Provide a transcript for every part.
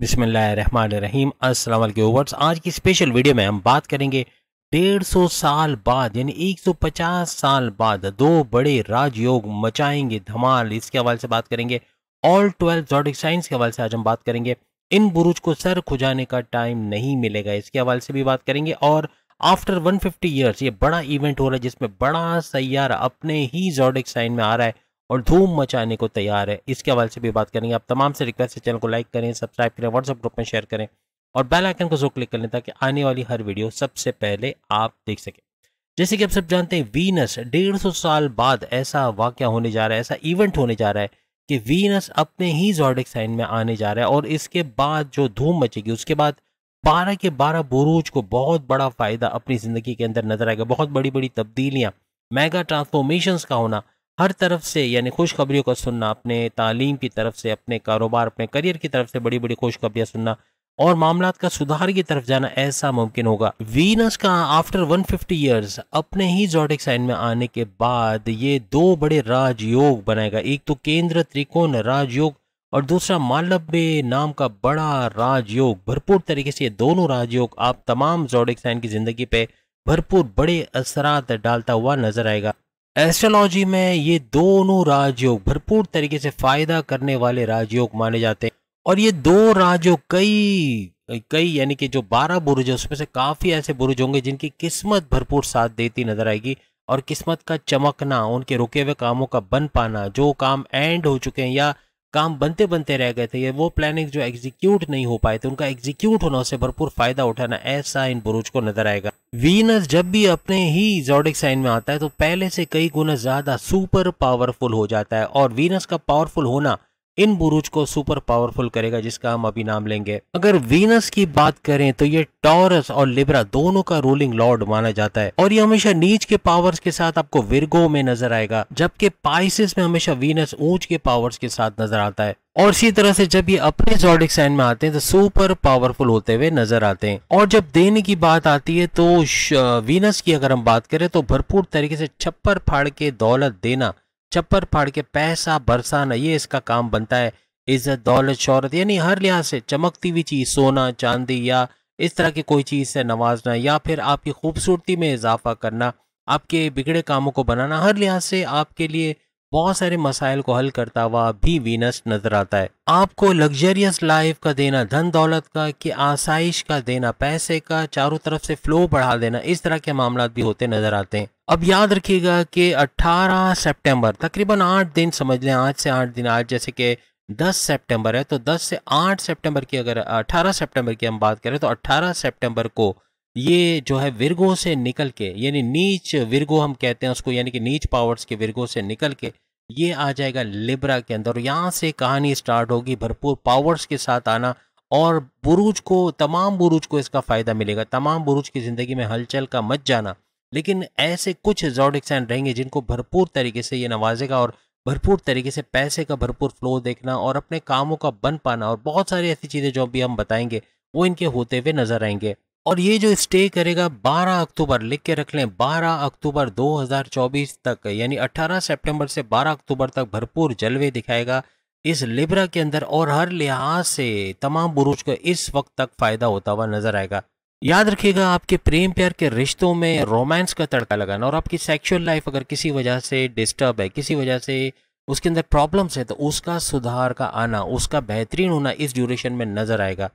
बिसमीम अस्सलाम व्यूवर्स आज की स्पेशल वीडियो में हम बात करेंगे 150 साल बाद यानी 150 साल बाद दो बड़े राजयोग मचाएंगे धमाल इसके हवाले से बात करेंगे ऑल ट्वेल्व जॉडिक साइंस के हवाले से आज हम बात करेंगे इन बुरुज को सर खुजाने का टाइम नहीं मिलेगा इसके हवाले से भी बात करेंगे और आफ्टर 150 इयर्स ये बड़ा इवेंट हो रहा है जिसमें बड़ा सैयारा अपने ही जॉडिक साइन में आ रहा है और धूम मचाने को तैयार है इसके हवाले से भी बात करेंगे आप तमाम से रिक्वेस्ट है चैनल को लाइक करें सब्सक्राइब करें व्हाट्सअप ग्रुप में शेयर करें और बेल आइकन को जो क्लिक कर लें ताकि आने वाली हर वीडियो सबसे पहले आप देख सकें जैसे कि आप सब जानते हैं वीनस डेढ़ सौ साल बाद ऐसा वाक्य होने जा रहा है ऐसा इवेंट होने जा रहा है कि वीनस अपने ही जॉर्डिक साइन में आने जा रहा है और इसके बाद जो धूम मचेगी उसके बाद बारह के बारह बुरूज को बहुत बड़ा फायदा अपनी जिंदगी के अंदर नजर आएगा बहुत बड़ी बड़ी तब्दीलियां मेगा ट्रांसफॉर्मेशंस का होना हर तरफ से यानी खुशखबरियों का सुनना अपने तालीम की तरफ से अपने कारोबार अपने करियर की तरफ से बड़ी बड़ी खुशखबरियाँ सुनना और मामला का सुधार की तरफ जाना ऐसा मुमकिन होगा वीनस का आफ्टर 150 ईयर्स अपने ही जोडिक साइन में आने के बाद ये दो बड़े राजयोग बनाएगा एक तो केंद्र त्रिकोण राजयोग और दूसरा मालव्य नाम का बड़ा राजयोग भरपूर तरीके से ये दोनों राजयोग आप तमाम जोडिक साइन की जिंदगी पे भरपूर बड़े असरात डालता हुआ नजर आएगा एस्ट्रोलॉजी में ये दोनों राजयोग भरपूर तरीके से फायदा करने वाले राजयोग माने जाते हैं और ये दो राजयोग कई कई यानी कि जो बारह बुरुज है उसमें से काफ़ी ऐसे बुरुज होंगे जिनकी किस्मत भरपूर साथ देती नजर आएगी और किस्मत का चमकना उनके रुके हुए कामों का बन पाना जो काम एंड हो चुके हैं या काम बनते बनते रह गए थे ये वो प्लानिंग जो एग्जीक्यूट नहीं हो पाए थे उनका एग्जीक्यूट होना उससे भरपूर फायदा उठाना ऐसा इन बुरुज को नजर आएगा वीनस जब भी अपने ही जोडिक साइन में आता है तो पहले से कई गुना ज्यादा सुपर पावरफुल हो जाता है और वीनस का पावरफुल होना इन बुरुज को सुपर पावरफुल करेगा जिसका हम अभी नाम लेंगे अगर वीनस की बात करें तो ये टॉरस और लिब्रा दोनों का रूलिंग लॉर्ड माना जाता है और ये हमेशा नीच के पावर्स के साथ आपको विरगो में नजर आएगा जबकि पाइसिस में हमेशा वीनस ऊंच के पावर्स के साथ नजर आता है और इसी तरह से जब ये अपने जॉडिक साइन में आते हैं तो सुपर पावरफुल होते हुए नजर आते हैं और जब देने की बात आती है तो वीनस की अगर हम बात करें तो भरपूर तरीके से छप्पर फाड़ के दौलत देना चप्पर फाड़ के पैसा बरसाना ये इसका काम बनता है इज्जत दौलत शहरत यानी हर लिहाज से चमकती हुई चीज़ सोना चांदी या इस तरह की कोई चीज़ से नवाजना या फिर आपकी खूबसूरती में इजाफा करना आपके बिगड़े कामों को बनाना हर लिहाज से आपके लिए बहुत सारे मसाइल को हल करता हुआ भी वीनस नजर आता है आपको लग्जरियस लाइफ का देना धन दौलत का कि आसाइश का देना पैसे का चारों तरफ से फ्लो बढ़ा देना इस तरह के मामला भी होते नजर आते हैं अब याद रखिएगा कि 18 सितंबर तकरीबन आठ दिन समझ लें आज से आठ दिन आज जैसे कि 10 सितंबर है तो 10 से 8 सितंबर की अगर 18 सितंबर की हम बात करें तो 18 सितंबर को ये जो है विरगो से निकल के यानी नीच विरगो हम कहते हैं उसको यानी कि नीच पावर्स के विरगो से निकल के ये आ जाएगा लिब्रा के अंदर और यहाँ से कहानी स्टार्ट होगी भरपूर पावर्स के साथ आना और बुरुज को तमाम बुरुज को इसका फ़ायदा मिलेगा तमाम बुरुज की ज़िंदगी में हलचल का मत जाना लेकिन ऐसे कुछ जॉडिक सैन रहेंगे जिनको भरपूर तरीके से ये नवाजेगा और भरपूर तरीके से पैसे का भरपूर फ्लो देखना और अपने कामों का बन पाना और बहुत सारी ऐसी चीज़ें जो भी हम बताएंगे वो इनके होते हुए नज़र आएंगे और ये जो स्टे करेगा 12 अक्टूबर लिख के रख लें 12 अक्टूबर 2024 तक यानी 18 सितंबर से 12 अक्टूबर तक भरपूर जलवे दिखाएगा इस लिब्रा के अंदर और हर लिहाज से तमाम बुरुज को इस वक्त तक फ़ायदा होता हुआ नज़र आएगा याद रखिएगा आपके प्रेम प्यार के रिश्तों में रोमांस का तड़का लगाना और आपकी सेक्शुअल लाइफ अगर किसी वजह से डिस्टर्ब है किसी वजह से उसके अंदर प्रॉब्लम्स है तो उसका सुधार का आना उसका बेहतरीन होना इस ड्यूरेशन में नज़र आएगा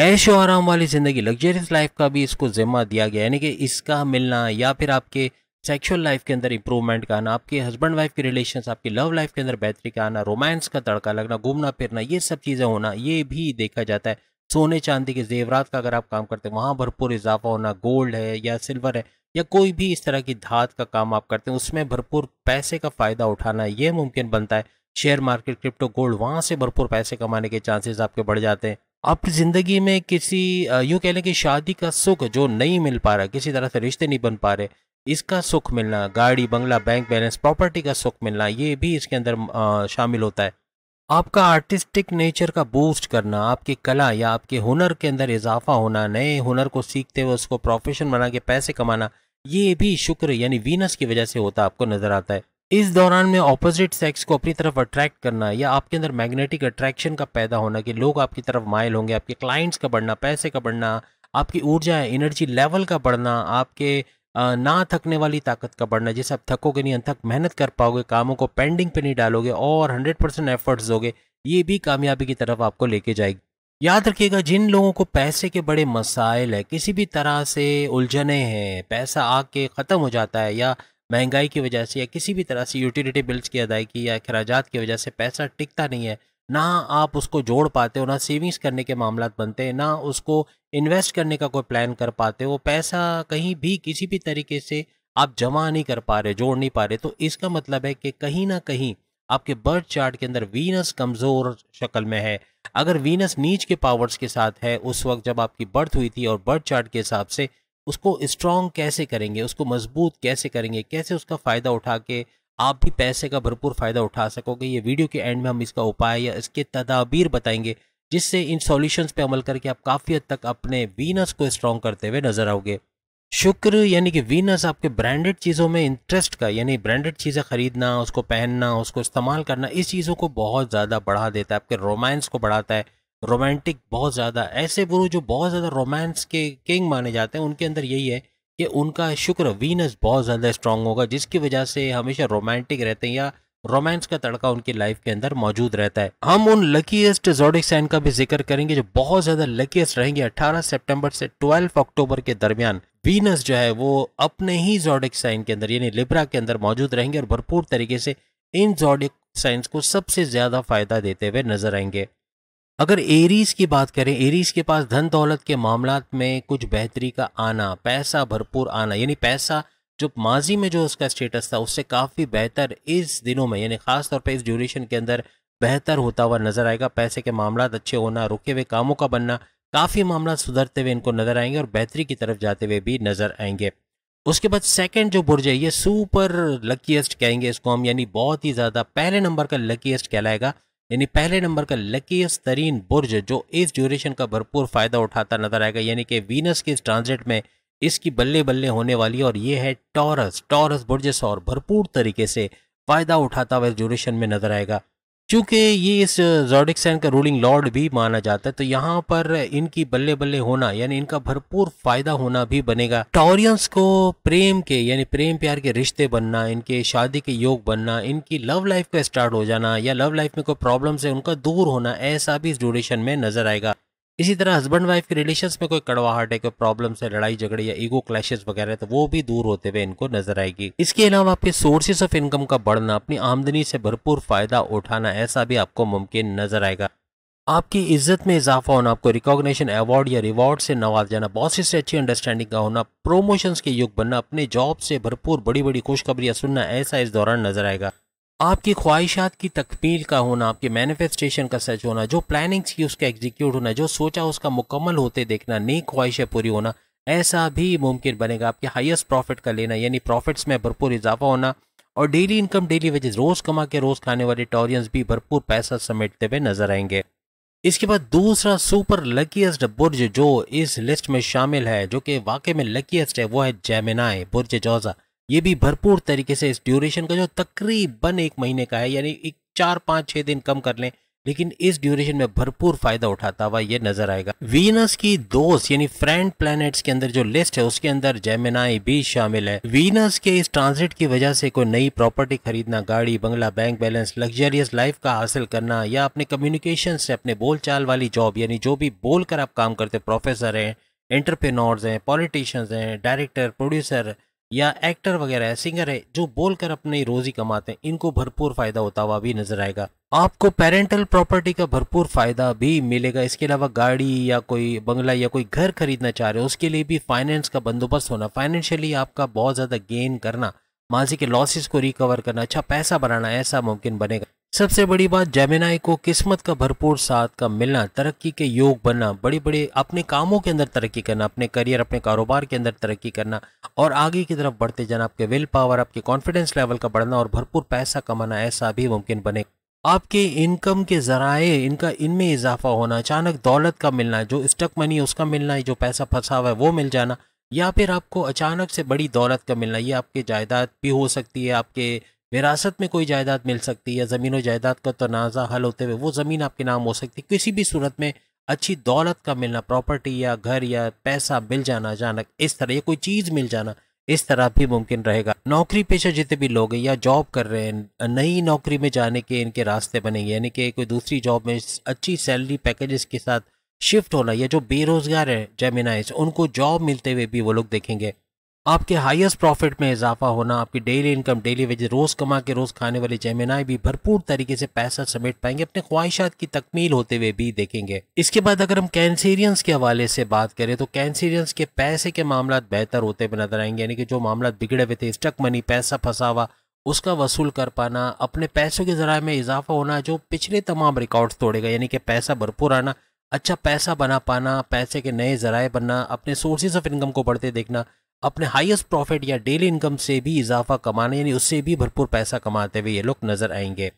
ऐश और आराम वाली ज़िंदगी लग्जरियस लाइफ का भी इसको ज़िम्मा दिया गया यानी कि इसका मिलना या फिर आपके सेक्सुअल लाइफ के अंदर इंप्रूवमेंट का आना आपके हस्बैंड वाइफ के रिलेशन आपकी लव लाइफ के अंदर बेहतरी का आना रोमांस का तड़का लगना घूमना फिरना ये सब चीज़ें होना ये भी देखा जाता है सोने चांदी के जेवरात का अगर आप काम करते हैं वहाँ भरपूर इजाफा होना गोल्ड है या सिल्वर है या कोई भी इस तरह की धात का काम आप करते हैं उसमें भरपूर पैसे का फ़ायदा उठाना ये मुमकिन बनता है शेयर मार्केट क्रिप्टो गोल्ड वहाँ से भरपूर पैसे कमाने के चांसेस आपके बढ़ जाते हैं आपकी ज़िंदगी में किसी यूँ कह लें कि शादी का सुख जो नहीं मिल पा रहा किसी तरह से रिश्ते नहीं बन पा रहे इसका सुख मिलना गाड़ी बंगला बैंक बैलेंस प्रॉपर्टी का सुख मिलना ये भी इसके अंदर शामिल होता है आपका आर्टिस्टिक नेचर का बूस्ट करना आपकी कला या आपके हुनर के अंदर इजाफा होना नए हुनर को सीखते हुए उसको प्रोफेशन बना के पैसे कमाना ये भी शुक्र यानी वीनस की वजह से होता आपको नज़र आता है इस दौरान में ऑपोजिट सेक्स को अपनी तरफ अट्रैक्ट करना या आपके अंदर मैग्नेटिक अट्रैक्शन का पैदा होना कि लोग आपकी तरफ माइल होंगे आपके क्लाइंट्स का बढ़ना पैसे का बढ़ना आपकी ऊर्जा एनर्जी लेवल का बढ़ना आपके ना थकने वाली ताकत का बढ़ना जैसे आप थकोगे नहीं अनथक मेहनत कर पाओगे कामों को पेंडिंग पे नहीं डालोगे और हंड्रेड परसेंट एफर्ट्स दोगे ये भी कामयाबी की तरफ आपको लेके जाएगी याद रखिएगा जिन लोगों को पैसे के बड़े मसाइल है किसी भी तरह से उलझने हैं पैसा आके ख़त्म हो जाता है या महंगाई की वजह से या किसी भी तरह से यूटिलिटी बिल्स की अदायगी या अखराज की वजह से पैसा टिकता नहीं है ना आप उसको जोड़ पाते हो ना सेविंग्स करने के मामला बनते हैं ना उसको इन्वेस्ट करने का कोई प्लान कर पाते हो पैसा कहीं भी किसी भी तरीके से आप जमा नहीं कर पा रहे जोड़ नहीं पा रहे तो इसका मतलब है कि कहीं ना कहीं आपके बर्थ चार्ट के अंदर वीनस कमज़ोर शक्ल में है अगर वीनस नीच के पावर्स के साथ है उस वक्त जब आपकी बर्थ हुई थी और बर्थ चार्ट के हिसाब से उसको स्ट्रॉन्ग कैसे करेंगे उसको मजबूत कैसे करेंगे कैसे उसका फ़ायदा उठा के आप भी पैसे का भरपूर फ़ायदा उठा सकोगे ये वीडियो के एंड में हम इसका उपाय या इसके तदाबीर बताएंगे जिससे इन सॉल्यूशंस पे अमल करके आप काफ़ी हद तक अपने वीनस को स्ट्रॉन्ग करते हुए नज़र आओगे शुक्र यानी कि वीनस आपके ब्रांडेड चीज़ों में इंटरेस्ट का यानी ब्रांडेड चीज़ें खरीदना उसको पहनना उसको इस्तेमाल करना इस चीज़ों को बहुत ज़्यादा बढ़ा देता है आपके रोमांस को बढ़ाता है रोमांटिक बहुत ज़्यादा ऐसे गुरु जो बहुत ज़्यादा रोमांस के किंग माने जाते हैं उनके अंदर यही है कि उनका शुक्र वीनस बहुत ज़्यादा स्ट्रांग होगा जिसकी वजह से हमेशा रोमांटिक रहते हैं या रोमांस का तड़का उनकी लाइफ के अंदर मौजूद रहता है हम उन लकीस्ट जोडिक साइन का भी जिक्र करेंगे जो बहुत ज़्यादा लकीस्ट रहेंगे 18 सितंबर से 12 अक्टूबर के दरमियान वीनस जो है वो अपने ही जोडिक साइन के अंदर यानी लिब्रा के अंदर मौजूद रहेंगे और भरपूर तरीके से इन जोडिक साइंस को सबसे ज़्यादा फायदा देते हुए नजर आएंगे अगर एरीज की बात करें एरीज के पास धन दौलत के मामला में कुछ बेहतरी का आना पैसा भरपूर आना यानी पैसा जो माजी में जो उसका स्टेटस था उससे काफ़ी बेहतर इस दिनों में यानी ख़ास तौर पर इस ड्यूरेशन के अंदर बेहतर होता हुआ नज़र आएगा पैसे के मामला अच्छे होना रुके हुए कामों का बनना काफ़ी मामला सुधरते हुए इनको नज़र आएंगे और बेहतरी की तरफ जाते हुए भी नज़र आएंगे उसके बाद सेकंड जो बुर्ज है ये सुपर लकीस्ट कहेंगे इसको हम यानी बहुत ही ज़्यादा पहले नंबर का लकीस्ट कहलाएगा यानी पहले नंबर का लकीस्ट तरीन बुर्ज जो इस ड्यूरेशन का भरपूर फ़ायदा उठाता नजर आएगा यानी कि वीनस के इस ट्रांजिट में इसकी बल्ले बल्ले होने वाली है और ये है टॉरस टॉरस बुर्जस और भरपूर तरीके से फ़ायदा उठाता हुआ इस ड्यूरेशन में नजर आएगा चूंकि ये इस जॉडिक सैन का रूलिंग लॉर्ड भी माना जाता है तो यहाँ पर इनकी बल्ले बल्ले होना यानी इनका भरपूर फायदा होना भी बनेगा टॉरियंस को प्रेम के यानी प्रेम प्यार के रिश्ते बनना इनके शादी के योग बनना इनकी लव लाइफ का स्टार्ट हो जाना या लव लाइफ में कोई प्रॉब्लम है उनका दूर होना ऐसा भी इस ड्यूरेशन में नजर आएगा इसी तरह हस्बैंड वाइफ के रिलेशन में कोई कड़वाहट है कोई प्रॉब्लम है लड़ाई झगड़े या ईगो क्लैशेस वगैरह तो वो भी दूर होते हुए इनको नजर आएगी इसके अलावा आपके सोर्सेस ऑफ इनकम का बढ़ना अपनी आमदनी से भरपूर फायदा उठाना ऐसा भी आपको मुमकिन नजर आएगा आपकी इज्जत में इजाफा होना आपको रिकॉग्नेशन अवार्ड या रिवॉर्ड से नवाज जाना बहुत से अच्छी अंडरस्टैंडिंग का होना प्रोमोशंस के युग बनना अपने जॉब से भरपूर बड़ी बड़ी खुशखबरियां सुनना ऐसा इस दौरान नजर आएगा आपकी ख्वाहिशात की तकमील का होना आपके मैनिफेस्टेशन का सच होना जो प्लानिंग की उसका एग्जीक्यूट होना जो सोचा उसका मुकम्मल होते देखना नई ख्वाहिशें पूरी होना ऐसा भी मुमकिन बनेगा आपके हाईएस्ट प्रॉफिट का लेना यानी प्रॉफिट्स में भरपूर इजाफा होना और डेली इनकम डेली वेजेस रोज़ कमा के रोज़ खाने वाले टॉरियंस भी भरपूर पैसा समेटते हुए नजर आएंगे इसके बाद दूसरा सुपर लकीस्ट बुर्ज जो इस लिस्ट में शामिल है जो कि वाकई में लकीस्ट है वो है जैमिनाए बुर्ज जोजा ये भी भरपूर तरीके से इस ड्यूरेशन का जो तकरीबन एक महीने का है यानी एक चार पाँच छः दिन कम कर लें लेकिन इस ड्यूरेशन में भरपूर फायदा उठाता हुआ ये नजर आएगा वीनस की दोस्त यानी फ्रेंड प्लैनेट्स के अंदर जो लिस्ट है उसके अंदर जेमिनाई भी शामिल है वीनस के इस ट्रांजिट की वजह से कोई नई प्रॉपर्टी खरीदना गाड़ी बंगला बैंक बैलेंस लग्जरियस लाइफ का हासिल करना या अपने कम्युनिकेशन से अपने बोलचाल वाली जॉब यानी जो भी बोलकर आप काम करते प्रोफेसर हैं एंटरप्रेन्योर्स हैं पॉलिटिशियंस हैं डायरेक्टर प्रोड्यूसर या एक्टर वगैरह है सिंगर है जो बोलकर अपनी रोजी कमाते हैं इनको भरपूर फायदा होता हुआ भी नजर आएगा आपको पेरेंटल प्रॉपर्टी का भरपूर फायदा भी मिलेगा इसके अलावा गाड़ी या कोई बंगला या कोई घर खरीदना चाह रहे हो उसके लिए भी फाइनेंस का बंदोबस्त होना फाइनेंशियली आपका बहुत ज़्यादा गेन करना माजी के लॉसेस को रिकवर करना अच्छा पैसा बनाना ऐसा मुमकिन बनेगा सबसे बड़ी बात जैमिनाई को किस्मत का भरपूर साथ का मिलना तरक्की के योग बनना बड़े बड़े अपने कामों के अंदर तरक्की करना अपने करियर अपने कारोबार के अंदर तरक्की करना और आगे की तरफ बढ़ते जाना आपके विल पावर आपके कॉन्फिडेंस लेवल का बढ़ना और भरपूर पैसा कमाना ऐसा भी मुमकिन बने आपके इनकम के ज़राए इनका इनमें इजाफा होना अचानक दौलत का मिलना जो स्टक मनी उसका मिलना जो पैसा फंसा हुआ है वो मिल जाना या फिर आपको अचानक से बड़ी दौलत का मिलना ये आपके जायदाद भी हो सकती है आपके विरासत में कोई जायदाद मिल सकती है ज़मीन व जायदाद का तनाज़ा हल होते हुए वो ज़मीन आपके नाम हो सकती है किसी भी सूरत में अच्छी दौलत का मिलना प्रॉपर्टी या घर या पैसा मिल जाना अचानक इस तरह या कोई चीज़ मिल जाना इस तरह भी मुमकिन रहेगा नौकरी पेशा जितने भी लोग हैं या जॉब कर रहे हैं नई नौकरी में जाने के इनके रास्ते बनेंगे यानी कि कोई दूसरी जॉब में अच्छी सैलरी पैकेजेस के साथ शिफ्ट होना या जो बेरोज़गार है जेमिनाइज उनको जॉब मिलते हुए भी वो लोग देखेंगे आपके हाईएस्ट प्रॉफिट में इजाफा होना आपकी डेली इनकम डेली वेजेज रोज़ कमा के रोज़ खाने वाले जेमिनाई भी भरपूर तरीके से पैसा समेट पाएंगे अपने ख्वाहिशात की तकमील होते हुए भी देखेंगे इसके बाद अगर हम कैंसेरियंस के हवाले से बात करें तो कैंसेरियंस के पैसे के मामला बेहतर होते हुए नजर आएंगे यानी कि जो मामला बिगड़े हुए थे स्टक मनी पैसा फंसा हुआ उसका वसूल कर पाना अपने पैसों के जराए में इजाफा होना जो पिछले तमाम रिकॉर्ड्स तोड़ेगा यानी कि पैसा भरपूर आना अच्छा पैसा बना पाना पैसे के नए जराए बनना अपने सोर्सेज ऑफ इनकम को बढ़ते देखना अपने हाईएस्ट प्रॉफिट या डेली इनकम से भी इजाफा कमाने यानी उससे भी भरपूर पैसा कमाते हुए ये लोग नजर आएंगे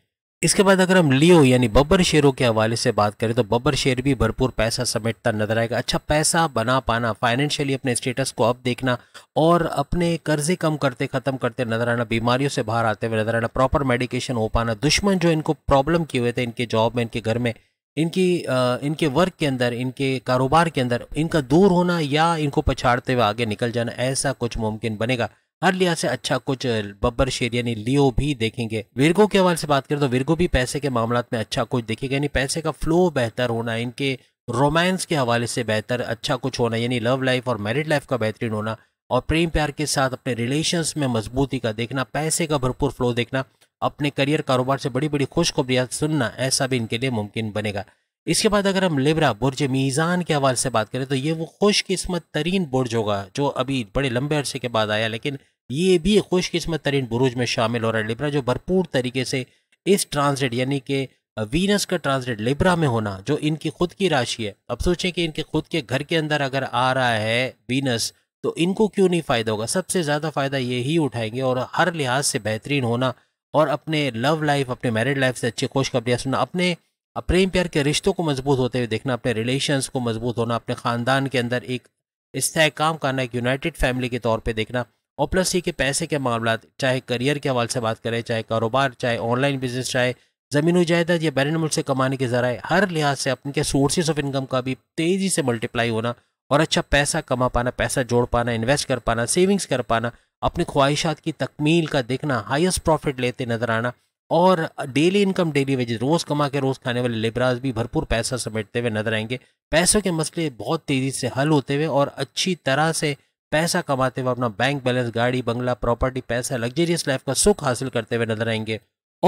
इसके बाद अगर हम लियो यानी बब्बर शेरों के हवाले से बात करें तो बब्बर शेर भी भरपूर पैसा समेटता नजर आएगा अच्छा पैसा बना पाना फाइनेंशियली अपने स्टेटस को अब देखना और अपने कर्जे कम करते ख़त्म करते नजर आना बीमारियों से बाहर आते हुए नजर आना प्रॉपर मेडिकेशन हो पाना दुश्मन जो इनको प्रॉब्लम किए हुए थे इनके जॉब में इनके घर में इनकी आ, इनके वर्क के अंदर इनके कारोबार के अंदर इनका दूर होना या इनको पछाड़ते हुए आगे निकल जाना ऐसा कुछ मुमकिन बनेगा हर लिहाज से अच्छा कुछ बब्बर शेर यानी लियो भी देखेंगे विरगो के हवाले से बात करें तो विरगो भी पैसे के मामला में अच्छा कुछ देखेगा यानी पैसे का फ्लो बेहतर होना इनके रोमांस के हवाले से बेहतर अच्छा कुछ होना यानी लव लाइफ और मैरिड लाइफ का बेहतरीन होना और प्रेम प्यार के साथ अपने रिलेशंस में मजबूती का देखना पैसे का भरपूर फ्लो देखना अपने करियर कारोबार से बड़ी बड़ी खुशखबरियाँ सुनना ऐसा भी इनके लिए मुमकिन बनेगा इसके बाद अगर हम लिब्रा बुर्ज मीज़ान के हवाले से बात करें तो ये वो खुशकस्मत तरीन बुर्ज होगा जो अभी बड़े लंबे अरसे के बाद आया लेकिन ये भी खुशकस्मत तरीन बुरुज में शामिल हो रहा है लिब्रा जो भरपूर तरीके से इस ट्रांसलेट यानी कि वीनस का ट्रांसलेट लिब्रा में होना जो इनकी खुद की राशि है अब सोचें कि इनके खुद के घर के अंदर अगर आ रहा है वीनस तो इनको क्यों नहीं फ़ायदा होगा सबसे ज़्यादा फ़ायदा यही उठाएंगे और हर लिहाज से बेहतरीन होना और अपने लव लाइफ अपने मैरिड लाइफ से अच्छी खुशखबरियाँ सुनना अपने प्रेम प्यार के रिश्तों को मजबूत होते हुए देखना अपने रिलेशंस को मजबूत होना अपने ख़ानदान के अंदर एक इस्तेकाम करना एक यूनाइटेड फैमिली के तौर पर देखना और प्लस ये कि पैसे के मामला चाहे करियर के हवाले से बात करें चाहे कारोबार चाहे ऑनलाइन बिजनेस चाहे ज़मीन जायदाद या बैरन मुल्क से कमाने के ज़रा हर लिहाज से अपने सोर्सेज ऑफ इनकम का भी तेज़ी से मल्टीप्लाई होना और अच्छा पैसा कमा पाना पैसा जोड़ पाना इन्वेस्ट कर पाना सेविंग्स कर पाना अपनी ख्वाहिशात की तकमील का देखना हाइस्ट प्रॉफिट लेते नजर आना और डेली इनकम डेली वेजेस रोज़ कमा के रोज़ खाने वाले लेबराज भी भरपूर पैसा समेटते हुए नजर आएंगे पैसों के मसले बहुत तेज़ी से हल होते हुए और अच्छी तरह से पैसा कमाते हुए अपना बैंक बैलेंस गाड़ी बंगला प्रॉपर्टी पैसा लग्जरियस लाइफ का सुख हासिल करते हुए नजर आएंगे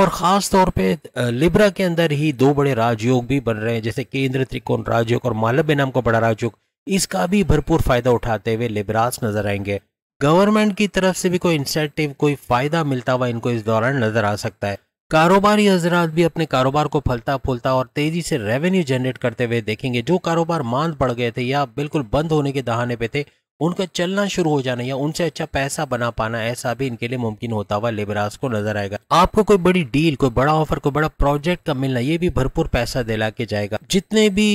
और ख़ास तौर पे लिब्रा के अंदर ही दो बड़े राजयोग भी बन रहे हैं जैसे केंद्र त्रिकोण राजयोग और मालव्य नाम का बड़ा राजयोग इसका भी भरपूर फ़ायदा उठाते हुए लिब्रास नजर आएंगे गवर्नमेंट की तरफ से भी कोई इंसेंटिव कोई फ़ायदा मिलता हुआ इनको इस दौरान नज़र आ सकता है कारोबारी हजरात भी अपने कारोबार को फलता फूलता और तेज़ी से रेवेन्यू जनरेट करते हुए देखेंगे जो कारोबार मांद पड़ गए थे या बिल्कुल बंद होने के दहाने पे थे उनका चलना शुरू हो जाना या उनसे अच्छा पैसा बना पाना ऐसा भी इनके लिए मुमकिन होता हुआ लिबराज को नजर आएगा आपको कोई बड़ी डील कोई बड़ा ऑफर कोई बड़ा प्रोजेक्ट का मिलना ये भी भरपूर पैसा दिला के जाएगा जितने भी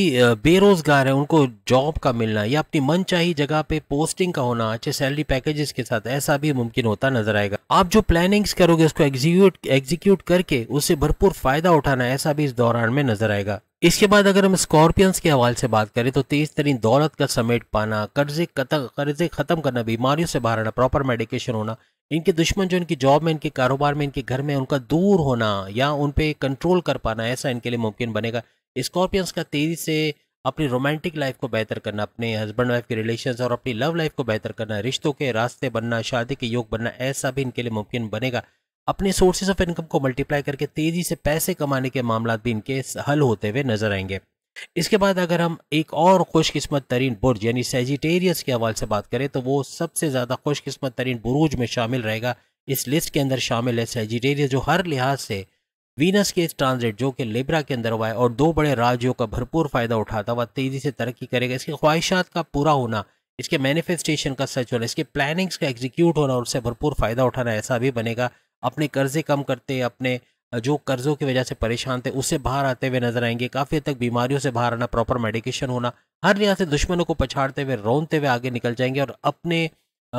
बेरोजगार है उनको जॉब का मिलना या अपनी मन चाहिए जगह पे पोस्टिंग का होना अच्छे सैलरी पैकेजेस के साथ ऐसा भी मुमकिन होता नजर आएगा आप जो प्लानिंग्स करोगे उसको एग्जीक्यूट एग्जीक्यूट करके उससे भरपूर फायदा उठाना ऐसा भी इस दौरान में नजर आएगा इसके बाद अगर हम स्कॉर्पियंस के हवाले से बात करें तो तेज तरीन दौलत का समेट पाना कर्जे कर्जे ख़त्म करना बीमारियों से बाहर आना प्रॉपर मेडिकेशन होना इनके दुश्मन जो इनकी जॉब में इनके कारोबार में इनके घर में उनका दूर होना या उन पर कंट्रोल कर पाना ऐसा इनके लिए मुमकिन बनेगा स्कॉर्पियंस का तेज़ी से अपनी रोमांटिक लाइफ को बेहतर करना अपने हस्बैंड वाइफ के रिलेशन और अपनी लव लाइफ को बेहतर करना रिश्तों के रास्ते बनना शादी के योग बनना ऐसा भी इनके लिए मुमकिन बनेगा अपने सोर्सेज ऑफ इनकम को मल्टीप्लाई करके तेज़ी से पैसे कमाने के मामला भी इनके हल होते हुए नजर आएंगे इसके बाद अगर हम एक और खुशकिस्मत तरीन बुर्ज यानी सेजिटेरियस के हवाले से बात करें तो वो सबसे ज़्यादा खुशकिस्मत तरीन बुरूज में शामिल रहेगा इस लिस्ट के अंदर शामिल है सेजिटेरियस जो हर लिहाज से वीनस के ट्रांजिट जो कि लेब्रा के अंदर हुआ है और दो बड़े राज्यों का भरपूर फ़ायदा उठाता हुआ तेज़ी से तरक्की करेगा इसकी ख्वाहिशात का पूरा होना इसके मैनिफेस्टेशन का सच होना इसके प्लानिंग्स का एग्जीक्यूट होना और उससे भरपूर फ़ायदा उठाना ऐसा भी बनेगा अपने कर्जे कम करते अपने जो कर्ज़ों की वजह से परेशान थे उससे बाहर आते हुए नजर आएंगे काफ़ी हद तक बीमारियों से बाहर आना प्रॉपर मेडिकेशन होना हर लिहाज से दुश्मनों को पछाड़ते हुए रोनते हुए आगे निकल जाएंगे और अपने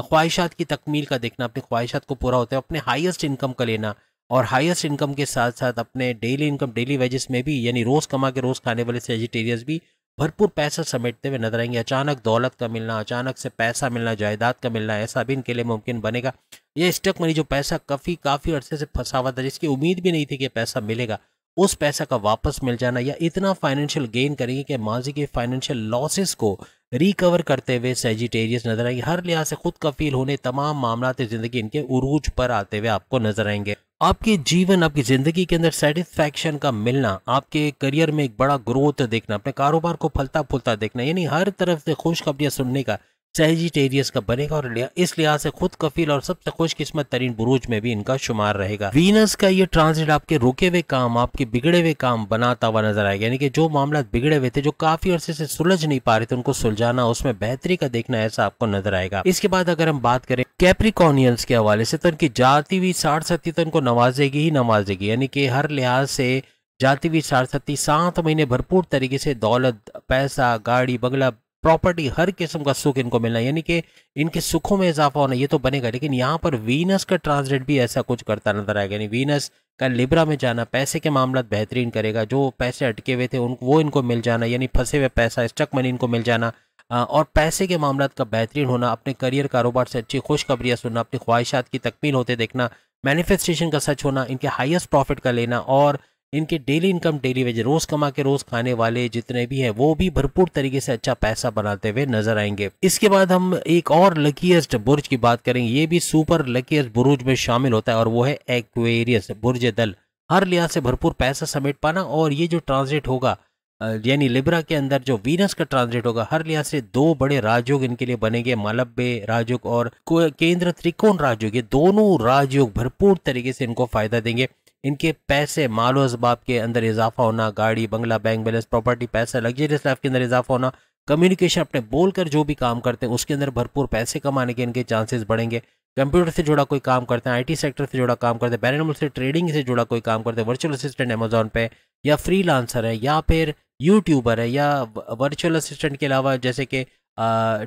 ख्वाहिशात की तकमील का देखना अपनी ख्वाहिशात को पूरा होता है अपने हाईएस्ट इनकम का लेना और हाईएस्ट इनकम के साथ साथ अपने डेली इनकम डेली वेजेस में भी यानी रोज़ कमा के रोज़ खाने वाले वेजिटेरियंस भी भरपूर पैसा समेटते हुए नजर आएंगे अचानक दौलत का मिलना अचानक से पैसा मिलना जायदाद का मिलना ऐसा भी इनके लिए मुमकिन बनेगा यह स्टक मनी जो पैसा काफ़ी काफ़ी अरसे से फंसा हुआ था जिसकी उम्मीद भी नहीं थी कि पैसा मिलेगा उस पैसा का वापस मिल जाना या इतना फाइनेंशियल गेन करेंगे कि माजी के फाइनेंशियल लॉसेस को रिकवर करते हुए सेजिटेरियस नजर आएंगे हर लिहाज से खुद का फील होने तमाम मामला ज़िंदगी इनके उरूज पर आते हुए आपको नजर आएंगे आपके जीवन आपकी ज़िंदगी के अंदर सेटिस्फैक्शन का मिलना आपके करियर में एक बड़ा ग्रोथ देखना अपने कारोबार को फलता फूलता देखना यानी हर तरफ से खुशखबरियाँ सुनने का सहजिटेरियस का बनेगा और इस लिहाज से खुद कफील और सबसे खुशकिस्मत तरीन बुरूज में भी इनका शुमार रहेगा वीनस का ये ट्रांसिट आपके रुके हुए काम आपके बिगड़े हुए काम बनाता हुआ नजर आएगा यानी कि जो मामला बिगड़े हुए थे जो काफी अरसे से सुलझ नहीं पा रहे थे उनको सुलझाना उसमें बेहतरी का देखना ऐसा आपको नजर आएगा इसके बाद अगर हम बात करें कैप्रिकॉनियंस के हवाले से तो इनकी जाती हुई साठ सती तो इनको नवाजेगी ही नवाजेगी यानी कि हर लिहाज से जाती हुई साठ सती सात महीने भरपूर तरीके से दौलत पैसा गाड़ी बंगला प्रॉपर्टी हर किस्म का सुख इनको मिलना यानी कि इनके सुखों में इजाफा होना ये तो बनेगा लेकिन यहाँ पर वीनस का ट्रांसलेट भी ऐसा कुछ करता नजर आएगा यानी वीनस का लिब्रा में जाना पैसे के मामला बेहतरीन करेगा जो पैसे अटके हुए थे उन वो इनको मिल जाना यानी फंसे हुए पैसा स्टक मनी इनको मिल जाना और पैसे के मामला का बेहतरीन होना अपने करियर कारोबार से अच्छी खुशखबरियाँ सुनना अपनी ख्वाहिशात की तकमील होते देखना मैनिफेस्टेशन का सच होना इनके हाइस्ट प्रॉफिट का लेना और इनके डेली इनकम डेली वेज रोज कमा के रोज खाने वाले जितने भी हैं वो भी भरपूर तरीके से अच्छा पैसा बनाते हुए नजर आएंगे इसके बाद हम एक और लकीस्ट बुर्ज की बात करेंगे ये भी सुपर लकीस्ट बुर्ज में शामिल होता है और वो है एक्वेरियस बुर्ज दल हर लिहाज से भरपूर पैसा समेट पाना और ये जो ट्रांसलेट होगा यानी लिब्रा के अंदर जो वीनस का ट्रांसलेट होगा हर लिहाज से दो बड़े राजयोग इनके लिए बनेंगे मलब्बे राजयोग और केंद्र त्रिकोण राजयोग ये दोनों राजयोग भरपूर तरीके से इनको फायदा देंगे इनके पैसे मालो इसबाब के अंदर इजाफा होना गाड़ी बंगला बैंक बैलेंस प्रॉपर्टी पैसा लग्जरियस लाइफ के अंदर इजाफा होना कम्युनिकेशन अपने बोल कर जो भी काम करते हैं उसके अंदर भरपूर पैसे कमाने के इनके चांसेस बढ़ेंगे कंप्यूटर से जुड़ा कोई काम करते हैं आईटी सेक्टर से जुड़ा काम करते हैं बैरनमल से ट्रेडिंग से जुड़ा कोई काम करते हैं वर्चुअल असिस्टेंट अमेजोन पे या फ्री है या फिर यूट्यूबर है या वर्चुअल असिस्टेंट के अलावा जैसे कि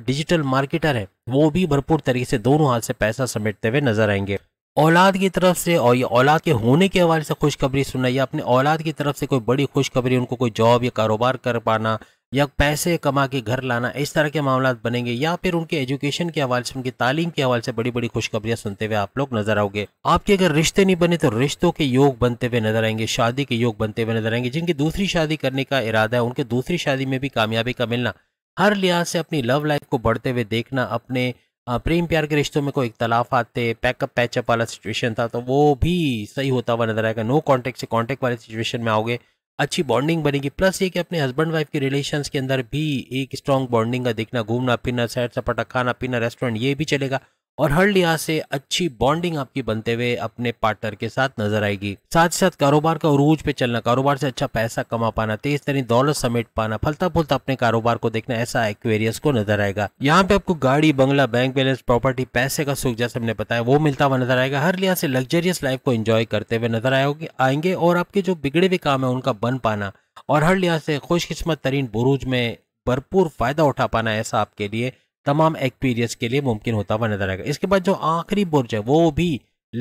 डिजिटल मार्केटर है वो भी भरपूर तरीके से दोनों हाथ से पैसा समेटते हुए नजर आएंगे औलाद की तरफ से और ये औलाद के होने के हवाले से खुशखबरी सुनना या अपने औलाद की तरफ से कोई बड़ी खुशखबरी उनको कोई जॉब या कारोबार कर पाना या पैसे कमा के घर लाना इस तरह के मामला बनेंगे या फिर उनके एजुकेशन के हवाले से उनकी तालीम के हवाले से बड़ी बड़ी खुशखबरियां सुनते हुए आप लोग नजर आओगे आपके अगर रिश्ते नहीं बने तो रिश्तों के योग बनते हुए नजर आएंगे शादी के योग बनते हुए नजर आएंगे जिनकी दूसरी शादी करने का इरादा है उनके दूसरी शादी में भी कामयाबी का मिलना हर लिहाज से अपनी लव लाइफ को बढ़ते हुए देखना अपने प्रेम प्यार के रिश्तों में कोई इख्तलाफ आते पैकअप पैचअप वाला सिचुएशन था तो वो भी सही होता हुआ नजर आएगा नो कॉन्टैक्ट से कॉन्टैक्ट वाले सिचुएशन में आओगे अच्छी बॉन्डिंग बनेगी प्लस ये कि अपने हस्बैंड वाइफ के रिलेशंस के अंदर भी एक स्ट्रॉन्ग बॉन्डिंग का देखना घूमना फिरना सैर सपाटा खाना पीना रेस्टोरेंट ये भी चलेगा और हर लिहाज से अच्छी बॉन्डिंग आपकी बनते हुए अपने पार्टनर के साथ नजर आएगी साथ ही साथ कारोबार का उरूज पे चलना कारोबार से अच्छा पैसा कमा पाना तेज तरीन दौलत समेट पाना फलता फुलता अपने कारोबार को देखना ऐसा एक्वेरियस को नजर आएगा यहाँ पे आपको गाड़ी बंगला बैंक बैलेंस प्रॉपर्टी पैसे का सुख जैसे हमने बताया वो मिलता हुआ नजर आएगा हर लिहाज से लग्जरियस लाइफ को एंजॉय करते हुए नजर आएगी आएंगे और आपके जो बिगड़े हुए काम है उनका बन पाना और हर लिहाज से खुशकिस्मत तरीन बुरूज में भरपूर फायदा उठा पाना ऐसा आपके लिए तमाम एग पीरियड्स के लिए मुमकिन होता हुआ नजर आएगा इसके बाद जो आखिरी बुर्ज है वो भी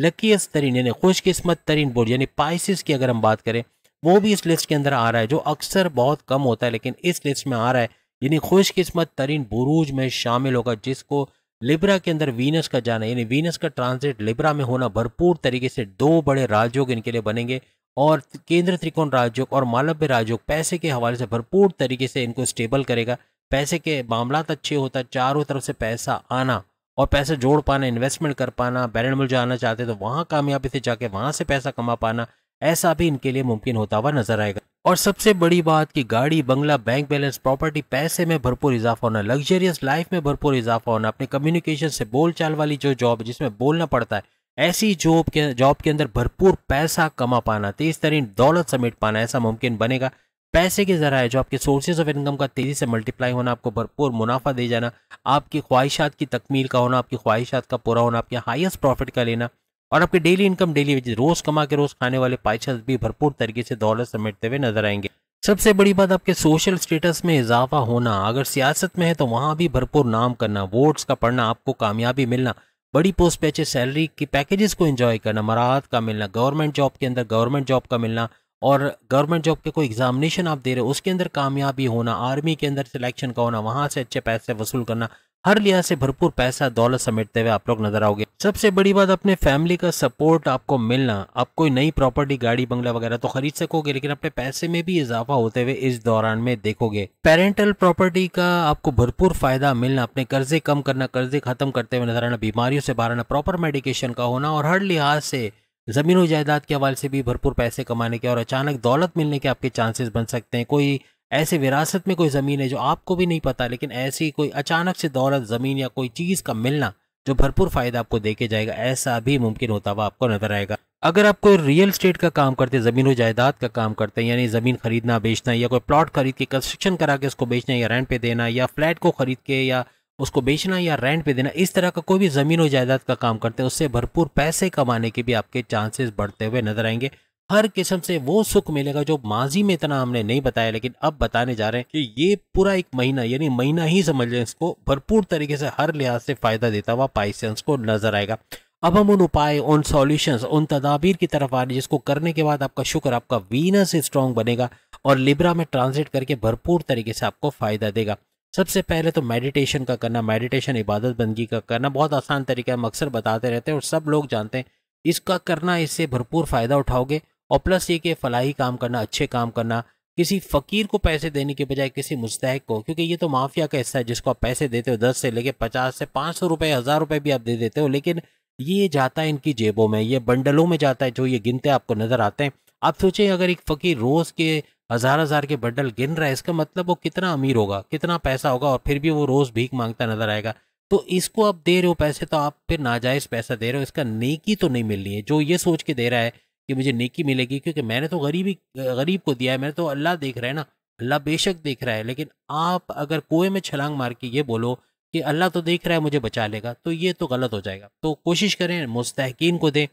लकीस तरीन यानी खुशकिस्मत तरीन बुर्ज यानी पाइसिस की अगर हम बात करें वो भी इस लिस्ट के अंदर आ रहा है जो अक्सर बहुत कम होता है लेकिन इस लिस्ट में आ रहा है यानी खुशकिस्मत तरीन बुरूज में शामिल होगा जिसको लिब्रा के अंदर वीनस का जाना यानी वीनस का ट्रांसिट लिब्रा में होना भरपूर तरीके से दो बड़े राज्योग इनके लिए बनेंगे और केंद्र त्रिकोण राज्योग और मालव्य राज्योग पैसे के हवाले से भरपूर तरीके से इनको स्टेबल करेगा पैसे के मामला अच्छे होता चारों तरफ से पैसा आना और पैसे जोड़ पाना इन्वेस्टमेंट कर पाना बैरन मिल जाना चाहते तो वहाँ कामयाबी से जाके वहाँ से पैसा कमा पाना ऐसा भी इनके लिए मुमकिन होता हुआ नजर आएगा और सबसे बड़ी बात कि गाड़ी बंगला बैंक बैलेंस प्रॉपर्टी पैसे में भरपूर इजाफा होना लग्जरियस लाइफ में भरपूर इजाफा होना अपने कम्युनिकेशन से बोलचाल वाली जो जॉब जिसमें बोलना पड़ता है ऐसी जॉब के जॉब के अंदर भरपूर पैसा कमा पाना तेज तरीन दौलत समेट पाना ऐसा मुमकिन बनेगा पैसे के ज़रा जो आपके सोर्सेज ऑफ इनकम का तेज़ी से मल्टीप्लाई होना आपको भरपूर मुनाफा दे जाना आपकी ख्वाहिशात की तकमील का होना आपकी ख्वाहिशात का पूरा होना आपके हाईएस्ट प्रॉफिट का लेना और आपके डेली इनकम डेली वेजेस रोज़ कमा के रोज़ खाने वाले पाइचस भी भरपूर तरीके से दौलत समेटते हुए नजर आएंगे सबसे बड़ी बात आपके सोशल स्टेटस में इजाफा होना अगर सियासत में है तो वहाँ भी भरपूर नाम करना वोट्स का पढ़ना आपको कामयाबी मिलना बड़ी पोस्ट पे अच्छे सैलरी की पैकेजेस को एंजॉय करना मराहत का मिलना गवर्नमेंट जॉब के अंदर गवर्नमेंट जॉब का मिलना और गवर्नमेंट जॉब के कोई एग्जामिनेशन आप दे रहे हो उसके अंदर कामयाबी होना आर्मी के अंदर सिलेक्शन का होना वहाँ से अच्छे पैसे वसूल करना हर लिहाज से भरपूर पैसा दौलत समेटते हुए आप लोग नजर आओगे सबसे बड़ी बात अपने फैमिली का सपोर्ट आपको मिलना आप कोई नई प्रॉपर्टी गाड़ी बंगला वगैरह तो खरीद सकोगे लेकिन अपने पैसे में भी इजाफा होते हुए इस दौरान में देखोगे पेरेंटल प्रॉपर्टी का आपको भरपूर फायदा मिलना अपने कर्जे कम करना कर्जे खत्म करते हुए नजर आना बीमारियों से बाहर आना प्रॉपर मेडिकेशन का होना और हर लिहाज से ज़मीन और जायदाद के हवाले से भी भरपूर पैसे कमाने के और अचानक दौलत मिलने के आपके चांसेस बन सकते हैं कोई ऐसे विरासत में कोई ज़मीन है जो आपको भी नहीं पता लेकिन ऐसी कोई अचानक से दौलत ज़मीन या कोई चीज़ का मिलना जो भरपूर फ़ायदा आपको देके जाएगा ऐसा भी मुमकिन होता हुआ आपको नजर आएगा अगर आप कोई रियल स्टेट का काम करते हैं ज़मीन और जायदाद का काम करते हैं यानी ज़मीन खरीदना बेचना या कोई प्लॉट खरीद के कंस्ट्रक्शन करा के उसको बेचना या रेंट पे देना या फ्लैट को खरीद के या उसको बेचना या रेंट पे देना इस तरह का कोई भी ज़मीन और जायदाद का काम करते हैं उससे भरपूर पैसे कमाने के भी आपके चांसेस बढ़ते हुए नजर आएंगे हर किस्म से वो सुख मिलेगा जो माजी में इतना हमने नहीं बताया लेकिन अब बताने जा रहे हैं कि ये पूरा एक महीना यानी महीना ही समझ लें इसको भरपूर तरीके से हर लिहाज से फ़ायदा देता हुआ पाइसेंस को नजर आएगा अब हम उन उपाय उन सॉल्यूशंस उन तदाबीर की तरफ आ रहे जिसको करने के बाद आपका शुक्र आपका वीनस स्ट्रांग बनेगा और लिब्रा में ट्रांसलेट करके भरपूर तरीके से आपको फ़ायदा देगा सबसे पहले तो मेडिटेशन का करना मेडिटेशन इबादत बंदगी का करना बहुत आसान तरीका है अक्सर बताते रहते हैं और सब लोग जानते हैं इसका करना इससे भरपूर फ़ायदा उठाओगे और प्लस ये कि फलाही काम करना अच्छे काम करना किसी फ़कीर को पैसे देने के बजाय किसी मुस्तक को क्योंकि ये तो माफिया का हिस्सा है जिसको आप पैसे देते हो दस से लेके पचास से पाँच सौ रुपये हज़ार रुपये भी आप दे देते हो लेकिन ये जाता है इनकी जेबों में ये बंडलों में जाता है जो ये गिनते आपको नज़र आते हैं आप सोचें अगर एक फ़कीर रोज़ के हजार हजार के बंडल गिन रहा है इसका मतलब वो कितना अमीर होगा कितना पैसा होगा और फिर भी वो रोज भीख मांगता नजर आएगा तो इसको आप दे रहे हो पैसे तो आप फिर नाजायज पैसा दे रहे हो इसका नेकी तो नहीं मिलनी है जो ये सोच के दे रहा है कि मुझे नेकी मिलेगी क्योंकि मैंने तो गरीबी गरीब को दिया है मैंने तो अल्लाह देख रहा है ना अल्लाह बेशक देख रहा है लेकिन आप अगर कुएं में छलांग मार के ये बोलो कि अल्लाह तो देख रहा है मुझे बचा लेगा तो ये तो गलत हो जाएगा तो कोशिश करें मुस्तकिन को दें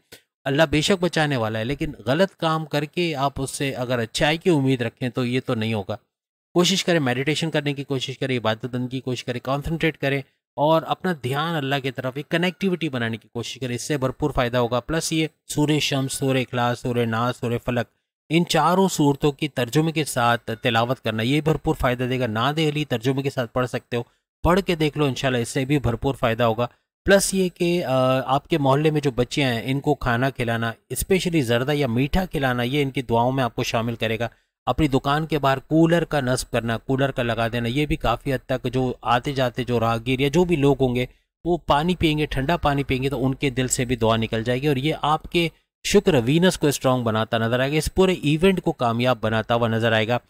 अल्लाह बेशक बचाने वाला है लेकिन गलत काम करके आप उससे अगर अच्छाई की उम्मीद रखें तो ये तो नहीं होगा कोशिश करें मेडिटेशन करने की कोशिश करें इबादत की कोशिश करें कॉन्सनट्रेट करें और अपना ध्यान अल्लाह की तरफ एक कनेक्टिविटी बनाने की कोशिश करें इससे भरपूर फ़ायदा होगा प्लस ये सूर्य शम सूर्य खिलास सूर्य नाज सूर्य फलक इन चारों सूरतों की तर्जुमे के साथ तिलावत करना ये भरपूर फ़ायदा देगा ना दे अली तर्जुमे के साथ पढ़ सकते हो पढ़ के देख लो इंशाल्लाह इससे भी भरपूर फ़ायदा होगा प्लस ये कि आपके मोहल्ले में जो बच्चे हैं इनको खाना खिलाना स्पेशली ज़रदा या मीठा खिलाना ये इनकी दुआओं में आपको शामिल करेगा अपनी दुकान के बाहर कूलर का नस्ब करना कूलर का लगा देना ये भी काफ़ी हद तक जो आते जाते जो राहगीर या जो भी लोग होंगे वो पानी पियेंगे ठंडा पानी पियेंगे तो उनके दिल से भी दुआ निकल जाएगी और ये आपके शुक्र वीनस को स्ट्रांग बनाता नजर आएगा इस पूरे इवेंट को कामयाब बनाता हुआ नजर आएगा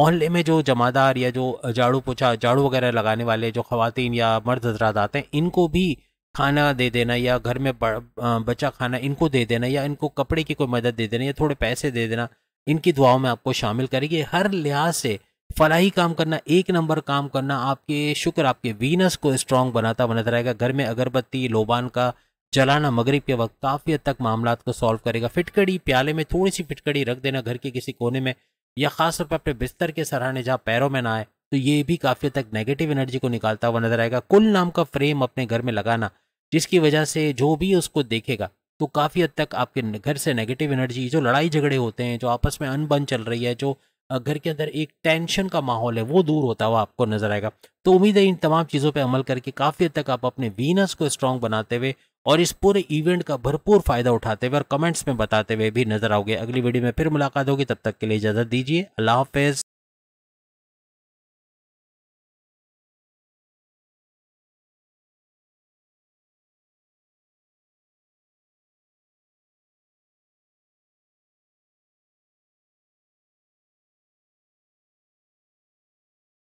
मोहल्ले में जो जमादार या जो झाड़ू पोछा झाड़ू वगैरह लगाने वाले जो खुवान या मर्द हजरात आते हैं इनको भी खाना दे देना या घर में बचा खाना इनको दे देना या इनको कपड़े की कोई मदद दे देना या थोड़े पैसे दे देना इनकी दुआओं में आपको शामिल करेगी हर लिहाज से फलाही काम करना एक नंबर काम करना आपके शुक्र आपके वीनस को स्ट्रांग बनाता बनाता रहेगा घर में अगरबत्ती लोबान का जलाना मगरब के वक्त काफ़ी हद तक मामला को सॉल्व करेगा फिटकड़ी प्याले में थोड़ी सी फिटकड़ी रख देना घर के किसी कोने में या खास तौर पर अपने बिस्तर के सराहने जहाँ पैरों में ना आए तो ये भी काफ़ी हद तक नेगेटिव एनर्जी को निकालता हुआ नजर आएगा कुल नाम का फ्रेम अपने घर में लगाना जिसकी वजह से जो भी उसको देखेगा तो काफ़ी हद तक आपके घर से नेगेटिव एनर्जी जो लड़ाई झगड़े होते हैं जो आपस में अनबन चल रही है जो घर के अंदर एक टेंशन का माहौल है वो दूर होता हुआ आपको नजर आएगा तो उम्मीद है इन तमाम चीज़ों पर अमल करके काफ़ी हद तक आप अपने वीनस को स्ट्रांग बनाते हुए और इस पूरे इवेंट का भरपूर फायदा उठाते हुए और कमेंट्स में बताते हुए भी नजर आओगे अगली वीडियो में फिर मुलाकात होगी तब तक के लिए इजाजत दीजिए अल्लाह हाफिज